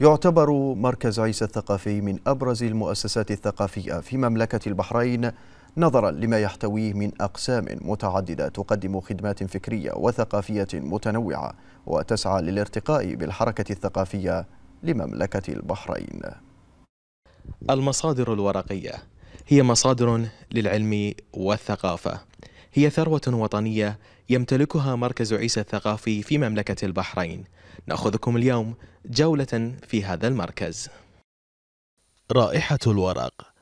يعتبر مركز عيسى الثقافي من أبرز المؤسسات الثقافية في مملكة البحرين نظرا لما يحتويه من أقسام متعددة تقدم خدمات فكرية وثقافية متنوعة وتسعى للارتقاء بالحركة الثقافية لمملكة البحرين المصادر الورقية هي مصادر للعلم والثقافة هي ثروة وطنية يمتلكها مركز عيسى الثقافي في مملكة البحرين نأخذكم اليوم جولة في هذا المركز رائحة الورق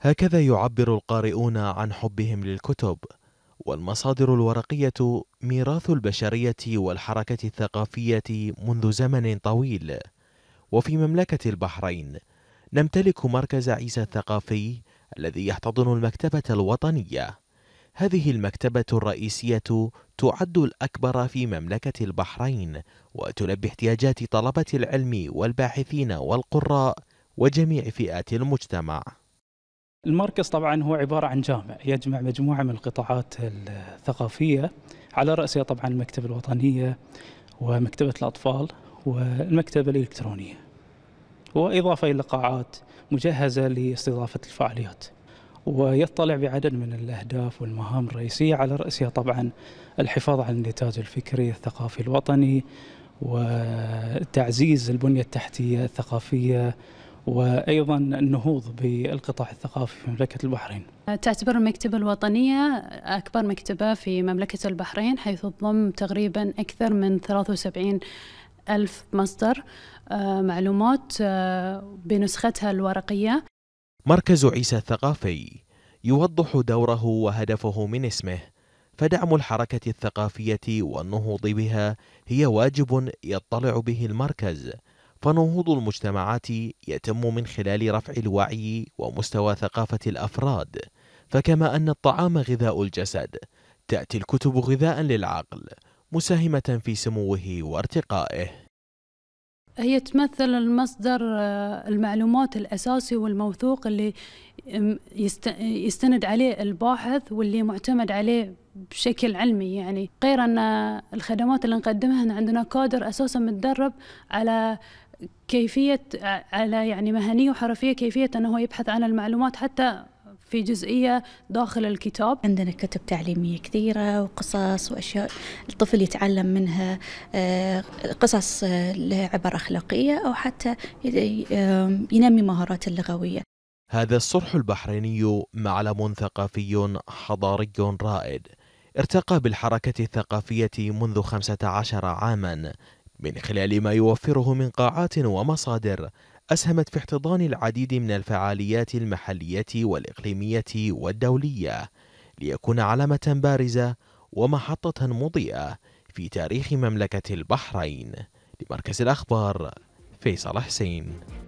هكذا يعبر القارئون عن حبهم للكتب والمصادر الورقية ميراث البشرية والحركة الثقافية منذ زمن طويل وفي مملكة البحرين نمتلك مركز عيسى الثقافي الذي يحتضن المكتبة الوطنية هذه المكتبة الرئيسية تعد الأكبر في مملكة البحرين وتلبي احتياجات طلبة العلم والباحثين والقراء وجميع فئات المجتمع المركز طبعا هو عبارة عن جامع يجمع مجموعة من القطاعات الثقافية على رأسها طبعا المكتبة الوطنية ومكتبة الأطفال والمكتبة الإلكترونية وإضافة إلى قاعات مجهزة لاستضافة الفعاليات ويطلع بعدد من الأهداف والمهام الرئيسية على رأسها طبعا الحفاظ على النتاج الفكري الثقافي الوطني وتعزيز البنية التحتية الثقافية وايضا النهوض بالقطاع الثقافي في مملكه البحرين. تعتبر المكتبه الوطنيه اكبر مكتبه في مملكه البحرين حيث تضم تقريبا اكثر من 73 ألف مصدر آه، معلومات آه، بنسختها الورقية مركز عيسى الثقافي يوضح دوره وهدفه من اسمه فدعم الحركة الثقافية والنهوض بها هي واجب يطلع به المركز فنهوض المجتمعات يتم من خلال رفع الوعي ومستوى ثقافة الأفراد فكما أن الطعام غذاء الجسد تأتي الكتب غذاء للعقل مساهمة في سموه وارتقائه هي تمثل المصدر آه، المعلومات الأساسي والموثوق اللي يستند عليه الباحث واللي معتمد عليه بشكل علمي يعني غير أن الخدمات اللي نقدمها عندنا كادر أساسا متدرب على كيفية على يعني مهنية وحرفية كيفية أنه يبحث عن المعلومات حتى في جزئية داخل الكتاب عندنا كتب تعليمية كثيرة وقصص وأشياء الطفل يتعلم منها آه، قصص آه، لعبر أخلاقية أو حتى ينمي مهارات اللغوية هذا الصرح البحريني معلم ثقافي حضاري رائد ارتقى بالحركة الثقافية منذ 15 عاما من خلال ما يوفره من قاعات ومصادر أسهمت في احتضان العديد من الفعاليات المحلية والإقليمية والدولية ليكون علامة بارزة ومحطة مضيئة في تاريخ مملكة البحرين لمركز الأخبار فيصل حسين